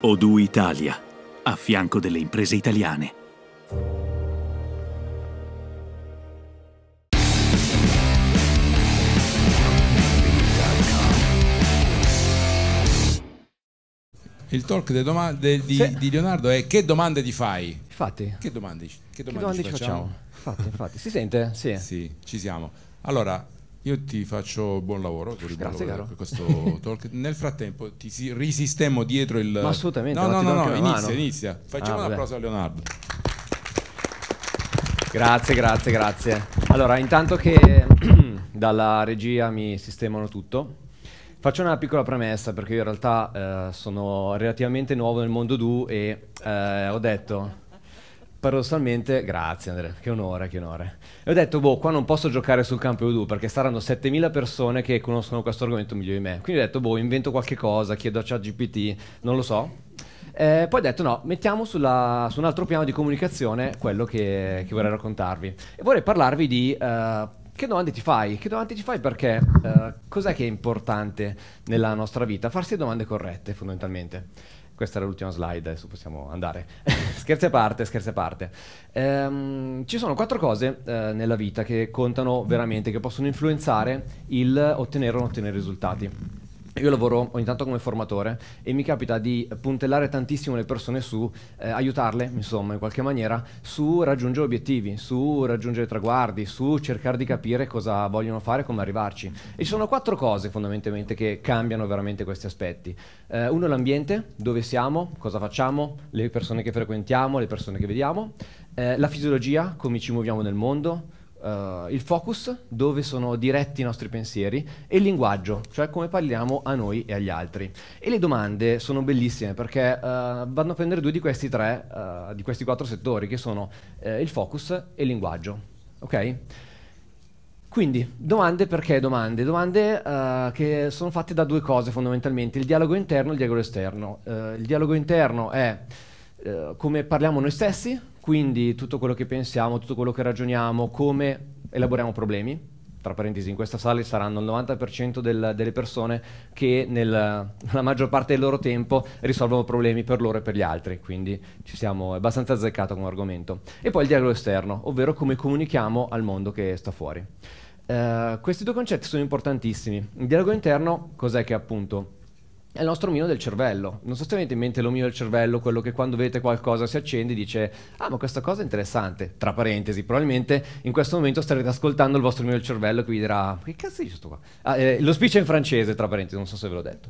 Odu Italia, a fianco delle imprese italiane. Il talk de doma- de- di, Se- di Leonardo è che domande ti fai? Infatti, Che domande, che domande ci facciamo? Infatti, infatti, si sente? Sì. Sì, ci siamo. Allora, io ti faccio buon lavoro per, Grazie, buon questo talk. Nel frattempo ti si- risistemo dietro il... Ma assolutamente. No, no, no, no inizia, inizia. Facciamo ah, un applauso a Leonardo. Grazie, grazie, grazie. Allora, intanto che dalla regia mi sistemano tutto, Faccio una piccola premessa perché io in realtà eh, sono relativamente nuovo nel mondo DU e eh, ho detto paradossalmente, grazie Andrea, che onore, che onore. E ho detto, boh, qua non posso giocare sul campo Udo perché saranno 7000 persone che conoscono questo argomento meglio di me. Quindi ho detto, boh, invento qualche cosa, chiedo a ChatGPT, non lo so. Eh, poi ho detto no, mettiamo sulla, su un altro piano di comunicazione quello che, che vorrei raccontarvi. E vorrei parlarvi di uh, che domande ti fai? Che domande ti fai perché uh, cos'è che è importante nella nostra vita? Farsi domande corrette fondamentalmente. Questa era l'ultima slide, adesso possiamo andare. Scherzi a parte, scherzi a parte. Ehm, ci sono quattro cose eh, nella vita che contano veramente, che possono influenzare il ottenere o non ottenere risultati. Io lavoro ogni tanto come formatore e mi capita di puntellare tantissimo le persone su eh, aiutarle, insomma, in qualche maniera, su raggiungere obiettivi, su raggiungere traguardi, su cercare di capire cosa vogliono fare, come arrivarci. E ci sono quattro cose fondamentalmente che cambiano veramente questi aspetti. Eh, uno è l'ambiente, dove siamo, cosa facciamo, le persone che frequentiamo, le persone che vediamo, eh, la fisiologia, come ci muoviamo nel mondo, Uh, il focus, dove sono diretti i nostri pensieri, e il linguaggio, cioè come parliamo a noi e agli altri. E le domande sono bellissime perché uh, vanno a prendere due di questi tre, uh, di questi quattro settori, che sono il focus e il linguaggio. Ok? Quindi, domande perché domande? Domande uh, che sono fatte da due cose fondamentalmente, il dialogo interno e il dialogo esterno. Uh, il dialogo interno è uh, come parliamo noi stessi, quindi tutto quello che pensiamo, tutto quello che ragioniamo, come elaboriamo problemi, tra parentesi, in questa sala saranno il 90% del, delle persone che nel, nella maggior parte del loro tempo risolvono problemi per loro e per gli altri, quindi ci siamo abbastanza azzeccati come argomento. E poi il dialogo esterno, ovvero come comunichiamo al mondo che sta fuori. Uh, questi due concetti sono importantissimi. Il dialogo interno cos'è che appunto è il nostro omino del cervello. Non so se avete in mente l'omino del cervello, quello che quando vedete qualcosa si accende e dice ah ma questa cosa è interessante, tra parentesi, probabilmente in questo momento starete ascoltando il vostro omino del cervello che vi dirà che cazzo dice questo qua? Ah, eh, lo speech è in francese, tra parentesi, non so se ve l'ho detto.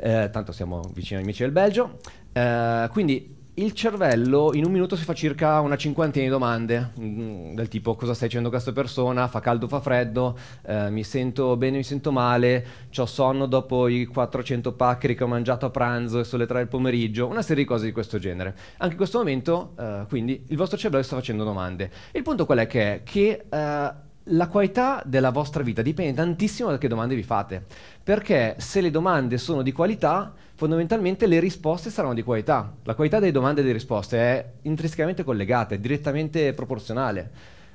Eh, tanto siamo vicini amici del Belgio. Eh, quindi il cervello in un minuto si fa circa una cinquantina di domande, mm, del tipo cosa stai dicendo a questa persona, fa caldo, o fa freddo, eh, mi sento bene, o mi sento male, ho sonno dopo i 400 paccheri che ho mangiato a pranzo e sono le 3 del pomeriggio, una serie di cose di questo genere. Anche in questo momento, eh, quindi, il vostro cervello sta facendo domande. Il punto qual è che è? Che... Eh, la qualità della vostra vita dipende tantissimo da che domande vi fate, perché se le domande sono di qualità, fondamentalmente le risposte saranno di qualità. La qualità delle domande e delle risposte è intrinsecamente collegata, è direttamente proporzionale.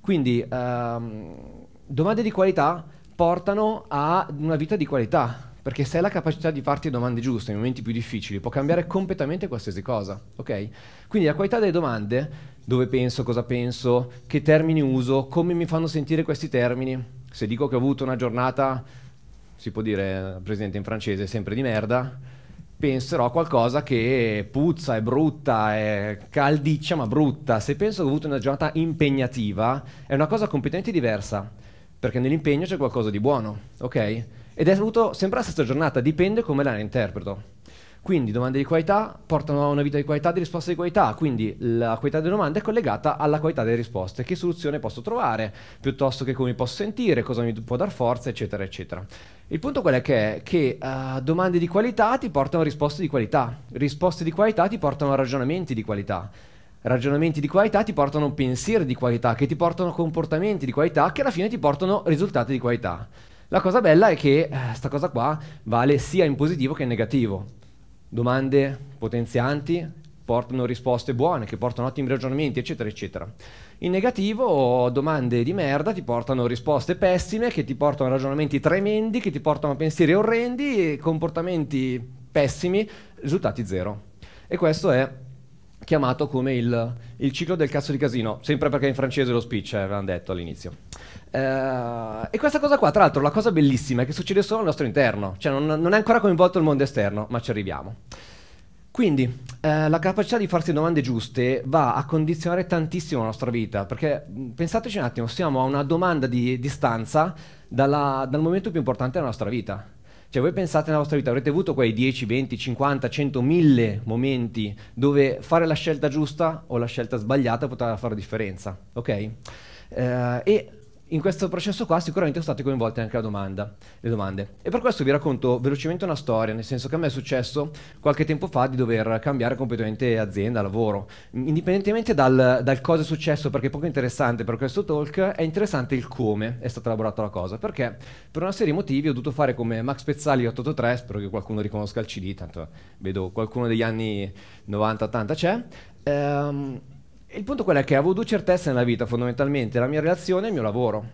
Quindi ehm, domande di qualità portano a una vita di qualità, perché se hai la capacità di farti domande giuste nei momenti più difficili, può cambiare completamente qualsiasi cosa, ok? Quindi la qualità delle domande dove penso, cosa penso, che termini uso, come mi fanno sentire questi termini. Se dico che ho avuto una giornata, si può dire, eh, presente in francese, sempre di merda, penserò a qualcosa che puzza, è brutta, è caldiccia ma brutta. Se penso che ho avuto una giornata impegnativa, è una cosa completamente diversa, perché nell'impegno c'è qualcosa di buono, ok? Ed è avuto sempre la stessa giornata, dipende come la interpreto. Quindi domande di qualità portano a una vita di qualità di risposte di qualità, quindi la qualità delle domande è collegata alla qualità delle risposte, che soluzione posso trovare, piuttosto che come posso sentire, cosa mi può dar forza, eccetera, eccetera. Il punto qual è che, è che uh, domande di qualità ti portano a risposte di qualità, risposte di qualità ti portano a ragionamenti di qualità, ragionamenti di qualità ti portano a pensieri di qualità, che ti portano a comportamenti di qualità, che alla fine ti portano risultati di qualità. La cosa bella è che questa eh, cosa qua vale sia in positivo che in negativo domande potenzianti portano risposte buone, che portano ottimi ragionamenti, eccetera, eccetera. In negativo, domande di merda ti portano risposte pessime, che ti portano a ragionamenti tremendi, che ti portano a pensieri orrendi, comportamenti pessimi, risultati zero. E questo è chiamato come il, il, ciclo del cazzo di casino, sempre perché in francese lo speech eh, avevano detto all'inizio. Eh, e questa cosa qua, tra l'altro, la cosa bellissima è che succede solo al nostro interno, cioè non, non è ancora coinvolto il mondo esterno, ma ci arriviamo. Quindi eh, la capacità di farsi domande giuste va a condizionare tantissimo la nostra vita, perché pensateci un attimo, siamo a una domanda di distanza dalla, dal momento più importante della nostra vita cioè voi pensate nella vostra vita, avrete avuto quei 10, 20, 50, 100, 1000 momenti dove fare la scelta giusta o la scelta sbagliata poteva fare la differenza, ok? Eh, e in questo processo qua sicuramente state coinvolte anche domanda, le domande. E per questo vi racconto velocemente una storia, nel senso che a me è successo qualche tempo fa di dover cambiare completamente azienda, lavoro. Indipendentemente dal, dal cosa è successo, perché è poco interessante per questo talk, è interessante il come è stata elaborata la cosa, perché per una serie di motivi ho dovuto fare come Max Pezzali 883, spero che qualcuno riconosca il CD, tanto vedo qualcuno degli anni 90-80 c'è. Ehm, il punto qual è che avevo due certezze nella vita fondamentalmente, la mia relazione e il mio lavoro.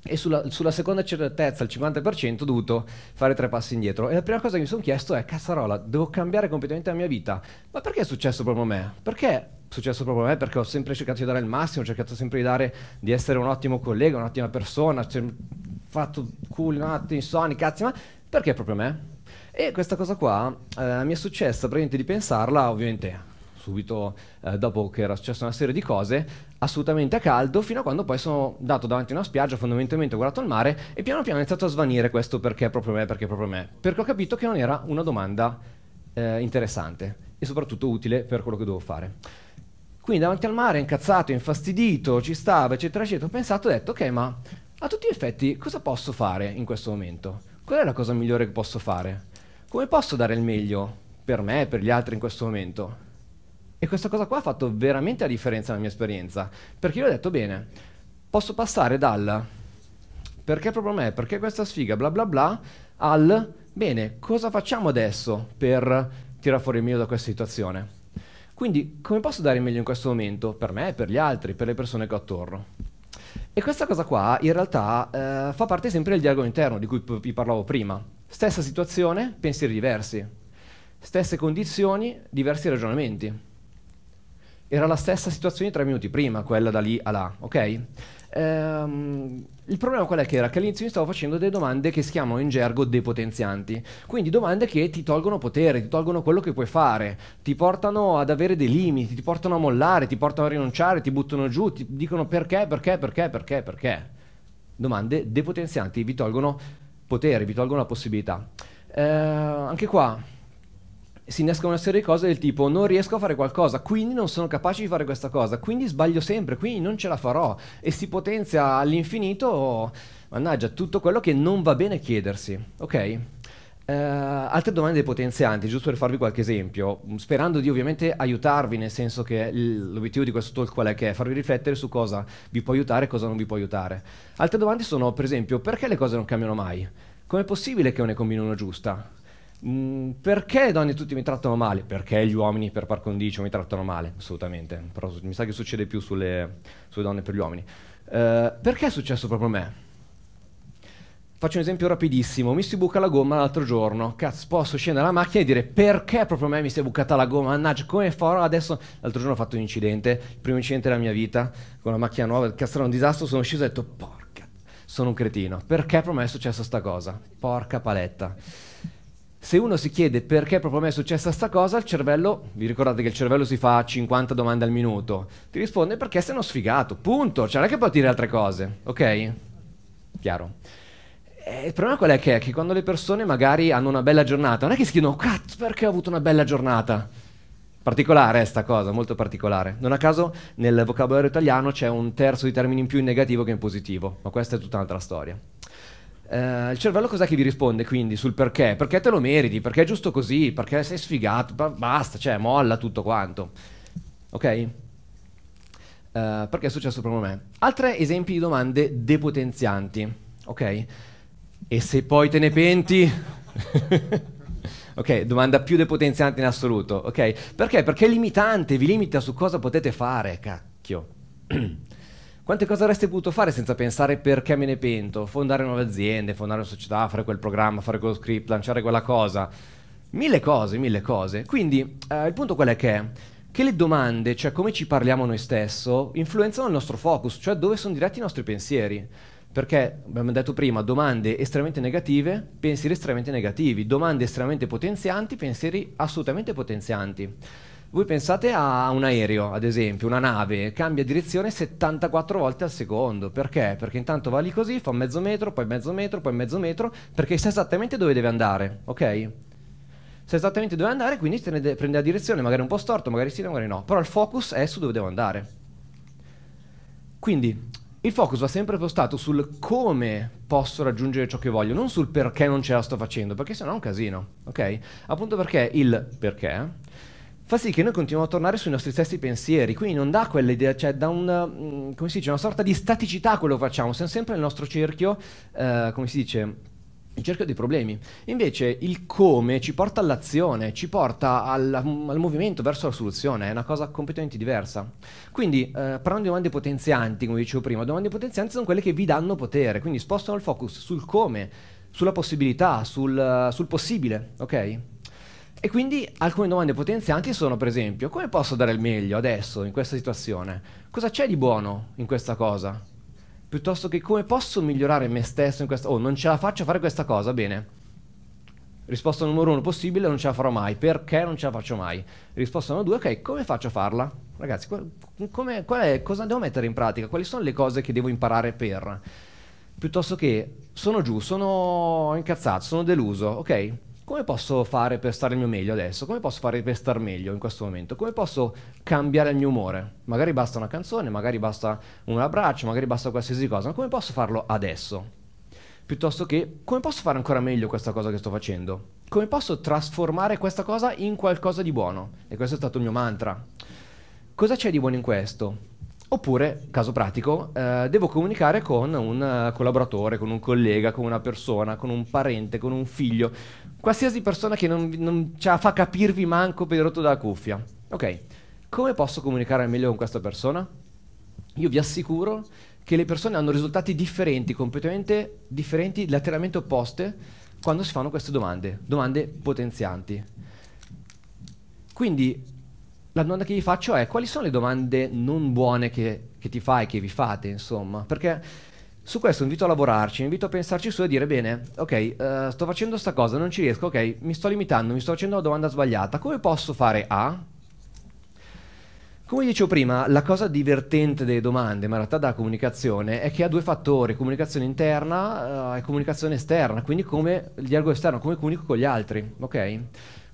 E sulla, sulla seconda certezza, il 50%, ho dovuto fare tre passi indietro. E la prima cosa che mi sono chiesto è, cazzarola, devo cambiare completamente la mia vita. Ma perché è successo proprio a me? Perché è successo proprio a me perché ho sempre cercato di dare il massimo, ho cercato sempre di, dare, di essere un ottimo collega, un'ottima persona, ho fatto culo, notti, insonni, cazzi, ma perché proprio a me? E questa cosa qua eh, mi è successa praticamente di pensarla, ovviamente subito eh, dopo che era successa una serie di cose, assolutamente a caldo, fino a quando poi sono andato davanti a una spiaggia, fondamentalmente ho guardato il mare e piano piano è iniziato a svanire questo perché proprio me, perché proprio me, perché ho capito che non era una domanda eh, interessante e soprattutto utile per quello che dovevo fare. Quindi davanti al mare, incazzato, infastidito, ci stava, eccetera, eccetera, ho pensato ho detto, ok, ma a tutti gli effetti cosa posso fare in questo momento? Qual è la cosa migliore che posso fare? Come posso dare il meglio per me e per gli altri in questo momento? E questa cosa qua ha fatto veramente la differenza nella mia esperienza, perché io ho detto bene, posso passare dal perché proprio me, perché questa sfiga, bla bla bla, al bene, cosa facciamo adesso per tirare fuori il meglio da questa situazione? Quindi come posso dare il meglio in questo momento per me, per gli altri, per le persone che ho attorno? E questa cosa qua in realtà eh, fa parte sempre del dialogo interno di cui vi parlavo prima. Stessa situazione, pensieri diversi. Stesse condizioni, diversi ragionamenti. Era la stessa situazione di tre minuti prima, quella da lì a là, ok? Ehm, il problema qual è che era? Che all'inizio mi stavo facendo delle domande che si chiamano in gergo depotenzianti, quindi domande che ti tolgono potere, ti tolgono quello che puoi fare, ti portano ad avere dei limiti, ti portano a mollare, ti portano a rinunciare, ti buttano giù, ti dicono perché, perché, perché, perché, perché. Domande depotenzianti, vi tolgono potere, vi tolgono la possibilità. Ehm, anche qua si innescano una serie di cose del tipo non riesco a fare qualcosa, quindi non sono capace di fare questa cosa, quindi sbaglio sempre, quindi non ce la farò e si potenzia all'infinito, mannaggia, tutto quello che non va bene chiedersi, ok? Uh, altre domande potenzianti, giusto per farvi qualche esempio, sperando di ovviamente aiutarvi, nel senso che l'obiettivo di questo talk qual è? Che è farvi riflettere su cosa vi può aiutare e cosa non vi può aiutare. Altre domande sono, per esempio, perché le cose non cambiano mai? Com'è possibile che io ne combino una giusta? Mm, perché le donne tutti mi trattano male? Perché gli uomini per par condicio mi trattano male? Assolutamente, però mi sa che succede più sulle, sulle donne per gli uomini. Uh, perché è successo proprio a me? Faccio un esempio rapidissimo, mi si buca la gomma l'altro giorno, cazzo posso scendere dalla macchina e dire perché proprio a me mi si è bucata la gomma, mannaggia come farò adesso? L'altro giorno ho fatto un incidente, il primo incidente della mia vita, con la macchina nuova, cazzo era un disastro, sono sceso e ho detto porca, sono un cretino, perché proprio a me è successa sta cosa? Porca paletta se uno si chiede perché proprio a me è successa sta cosa, il cervello, vi ricordate che il cervello si fa 50 domande al minuto, ti risponde perché sei uno sfigato, punto, cioè non è che può dire altre cose, ok? Chiaro. E eh, il problema qual è che, è che quando le persone magari hanno una bella giornata, non è che si chiedono, cazzo, perché ho avuto una bella giornata? Particolare è sta cosa, molto particolare. Non a caso nel vocabolario italiano c'è un terzo di termini in più in negativo che in positivo, ma questa è tutta un'altra storia. Uh, il cervello cos'è che vi risponde quindi sul perché? Perché te lo meriti, perché è giusto così, perché sei sfigato, basta, cioè molla tutto quanto. Ok? Uh, perché è successo proprio a me. Altri esempi di domande depotenzianti. Ok? E se poi te ne penti? ok, domanda più depotenziante in assoluto. Ok? Perché? Perché è limitante, vi limita su cosa potete fare, cacchio. Quante cose avreste potuto fare senza pensare perché me ne pento? Fondare nuove aziende, fondare una società, fare quel programma, fare quello script, lanciare quella cosa. Mille cose, mille cose. Quindi eh, il punto qual è che è? Che le domande, cioè come ci parliamo noi stesso, influenzano il nostro focus, cioè dove sono diretti i nostri pensieri. Perché, abbiamo detto prima, domande estremamente negative, pensieri estremamente negativi, domande estremamente potenzianti, pensieri assolutamente potenzianti. Voi pensate a un aereo, ad esempio, una nave, cambia direzione 74 volte al secondo. Perché? Perché intanto va lì così, fa mezzo metro, poi mezzo metro, poi mezzo metro, perché sa esattamente dove deve andare, ok? Sa esattamente dove andare, quindi prende la direzione, magari un po' storto, magari sì, magari no. Però il focus è su dove devo andare. Quindi il focus va sempre postato sul come posso raggiungere ciò che voglio, non sul perché non ce la sto facendo, perché sennò è un casino, ok? Appunto perché il perché fa sì che noi continuiamo a tornare sui nostri stessi pensieri, quindi non dà quell'idea, cioè dà una, mm, come si dice, una sorta di staticità a quello che facciamo, siamo sempre nel nostro cerchio, eh, come si dice, il cerchio dei problemi. Invece il come ci porta all'azione, ci porta al, al movimento verso la soluzione, è una cosa completamente diversa. Quindi, eh, parlando di domande potenzianti, come dicevo prima, domande potenzianti sono quelle che vi danno potere, quindi spostano il focus sul come, sulla possibilità, sul, sul possibile, ok? E quindi alcune domande potenzianti sono, per esempio, come posso dare il meglio adesso in questa situazione? Cosa c'è di buono in questa cosa? Piuttosto che come posso migliorare me stesso in questa... Oh, non ce la faccio a fare questa cosa, bene. Risposta numero uno possibile, non ce la farò mai. Perché non ce la faccio mai? Risposta numero due, ok, come faccio a farla? Ragazzi, come, è, cosa devo mettere in pratica? Quali sono le cose che devo imparare per? Piuttosto che sono giù, sono incazzato, sono deluso, ok? come posso fare per stare il mio meglio adesso? Come posso fare per star meglio in questo momento? Come posso cambiare il mio umore? Magari basta una canzone, magari basta un abbraccio, magari basta qualsiasi cosa, ma come posso farlo adesso? Piuttosto che come posso fare ancora meglio questa cosa che sto facendo? Come posso trasformare questa cosa in qualcosa di buono? E questo è stato il mio mantra. Cosa c'è di buono in questo? Oppure, caso pratico, eh, devo comunicare con un eh, collaboratore, con un collega, con una persona, con un parente, con un figlio, qualsiasi persona che non, non ce cioè, la fa capirvi manco per il rotto dalla cuffia. Ok, come posso comunicare al meglio con questa persona? Io vi assicuro che le persone hanno risultati differenti, completamente differenti, lateralmente opposte, quando si fanno queste domande, domande potenzianti. Quindi la domanda che gli faccio è quali sono le domande non buone che, che ti fai, che vi fate, insomma? Perché su questo invito a lavorarci, invito a pensarci su e dire bene, ok, uh, sto facendo questa cosa, non ci riesco, ok, mi sto limitando, mi sto facendo una domanda sbagliata, come posso fare A? Come dicevo prima, la cosa divertente delle domande, ma in realtà della comunicazione, è che ha due fattori, comunicazione interna uh, e comunicazione esterna, quindi come il dialogo esterno, come comunico con gli altri, ok?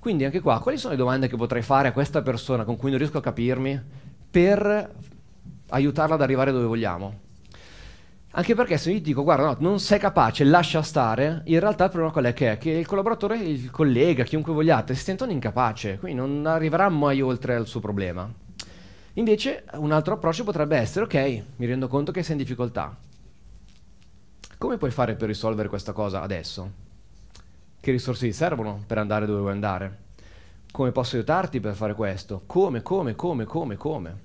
Quindi anche qua, quali sono le domande che potrei fare a questa persona con cui non riesco a capirmi per aiutarla ad arrivare dove vogliamo? Anche perché se io dico, guarda, no, non sei capace, lascia stare, in realtà il problema qual è che, è? che il collaboratore, il collega, chiunque vogliate, si sentono incapace, quindi non arriverà mai oltre al suo problema. Invece un altro approccio potrebbe essere, ok, mi rendo conto che sei in difficoltà. Come puoi fare per risolvere questa cosa adesso? Che risorse ti servono per andare dove vuoi andare? Come posso aiutarti per fare questo? Come, come, come, come, come?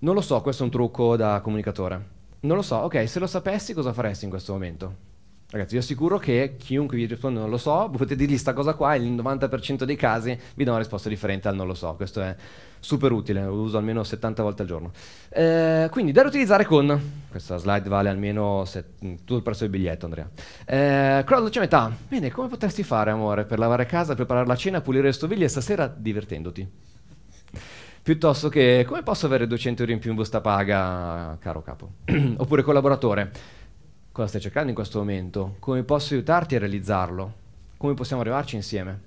Non lo so, questo è un trucco da comunicatore. Non lo so, ok, se lo sapessi cosa faresti in questo momento? Ragazzi, vi assicuro che chiunque vi risponde non lo so, potete dirgli questa cosa qua e nel 90% dei casi vi dà una risposta differente al non lo so. Questo è super utile, lo uso almeno 70 volte al giorno. Eh, quindi da riutilizzare con, questa slide vale almeno mm, tutto il prezzo del biglietto Andrea. Eh, c'è cioè metà, bene, come potresti fare amore per lavare casa, preparare la cena, pulire le stoviglie stasera divertendoti? piuttosto che come posso avere 200 euro in più in busta paga, caro capo? Oppure collaboratore, cosa stai cercando in questo momento, come posso aiutarti a realizzarlo, come possiamo arrivarci insieme.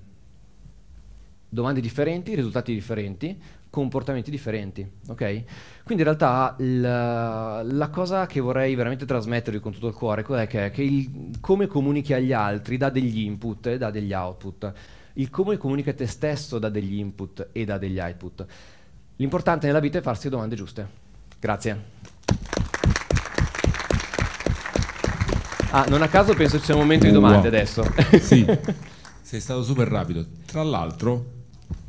Domande differenti, risultati differenti, comportamenti differenti, ok? Quindi in realtà la, la cosa che vorrei veramente trasmettervi con tutto il cuore è che, che il, come comunichi agli altri dà degli input e dà degli output. Il come comunica te stesso dà degli input e dà degli output. L'importante nella vita è farsi le domande giuste. Grazie. Ah, non a caso penso ci sia un momento di domande wow. adesso. Sì, sei stato super rapido. Tra l'altro,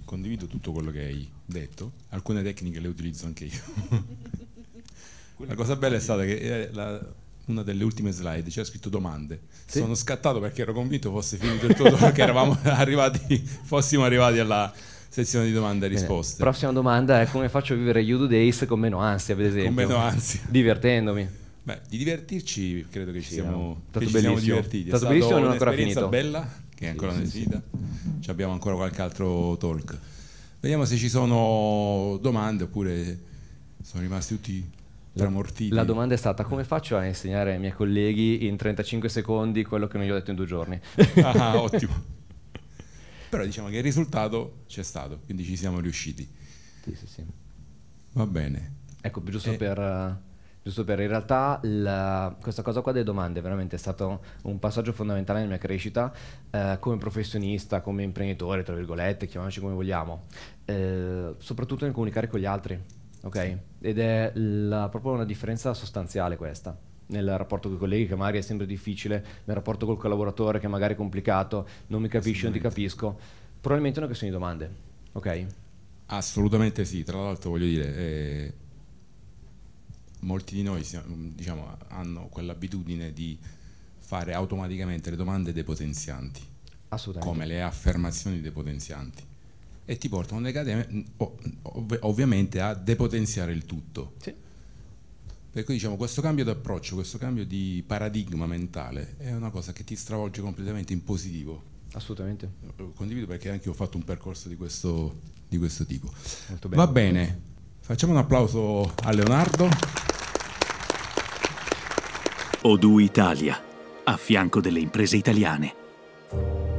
condivido tutto quello che hai detto, alcune tecniche le utilizzo anche io. La cosa bella è stata che eh, la, una delle ultime slide c'era scritto domande. Sì. Sono scattato perché ero convinto fosse finito il tutto, che eravamo arrivati, fossimo arrivati alla sezione di domande e risposte. Bene. Prossima domanda è come faccio a vivere Judo Days con meno ansia, ad esempio. Con meno ansia. Divertendomi. Beh, di divertirci credo che ci siamo, che ci siamo divertiti. È stata un'esperienza bella che è ancora una sfida. Abbiamo ancora qualche altro talk. Vediamo se ci sono domande oppure sono rimasti tutti tramortiti. La domanda è stata come faccio a insegnare ai miei colleghi in 35 secondi quello che non gli ho detto in due giorni? Ah, ottimo. Però diciamo che il risultato c'è stato, quindi ci siamo riusciti. Sì, sì, sì. Va bene. Ecco, giusto e... Eh, per eh, Giusto per, in realtà la, questa cosa qua delle domande è veramente stato un passaggio fondamentale nella mia crescita eh, come professionista, come imprenditore, tra virgolette, chiamiamoci come vogliamo, eh, soprattutto nel comunicare con gli altri, ok? Ed è la, proprio una differenza sostanziale questa nel rapporto con i colleghi che magari è sempre difficile, nel rapporto col collaboratore che magari è complicato, non mi capisci, non ti capisco, probabilmente è una questione di domande, ok? Assolutamente sì, tra l'altro voglio dire... Eh molti di noi mm, diciamo, hanno quell'abitudine di fare automaticamente le domande depotenzianti, come le affermazioni depotenzianti e ti portano mm, mm, ovviamente a depotenziare il tutto. Sì. Per cui diciamo questo cambio di approccio, questo cambio di paradigma mentale è una cosa che ti stravolge completamente in positivo. Assolutamente. Lo eh, condivido perché anche io ho fatto un percorso di questo, di questo tipo. Bene. Va bene, facciamo un applauso a Leonardo. Odoo Italia, a fianco delle imprese italiane.